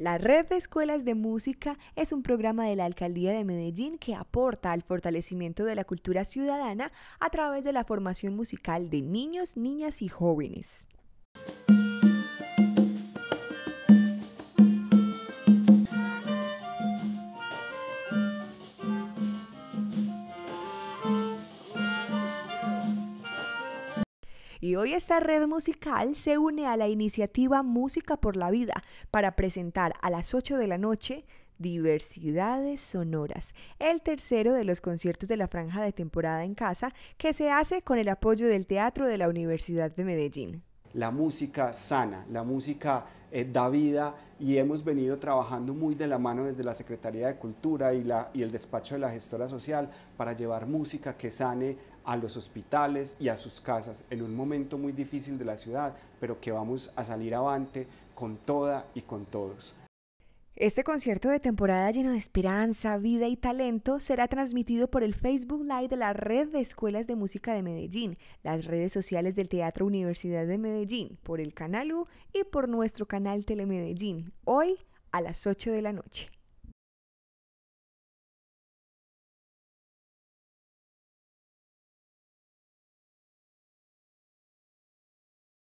La Red de Escuelas de Música es un programa de la Alcaldía de Medellín que aporta al fortalecimiento de la cultura ciudadana a través de la formación musical de niños, niñas y jóvenes. Y hoy esta red musical se une a la iniciativa Música por la Vida para presentar a las 8 de la noche Diversidades Sonoras, el tercero de los conciertos de la franja de temporada en casa que se hace con el apoyo del Teatro de la Universidad de Medellín. La música sana, la música eh, da vida y hemos venido trabajando muy de la mano desde la Secretaría de Cultura y, y el despacho de la gestora social para llevar música que sane a los hospitales y a sus casas en un momento muy difícil de la ciudad, pero que vamos a salir avante con toda y con todos. Este concierto de temporada lleno de esperanza, vida y talento será transmitido por el Facebook Live de la Red de Escuelas de Música de Medellín, las redes sociales del Teatro Universidad de Medellín, por el canal U y por nuestro canal Telemedellín, hoy a las 8 de la noche.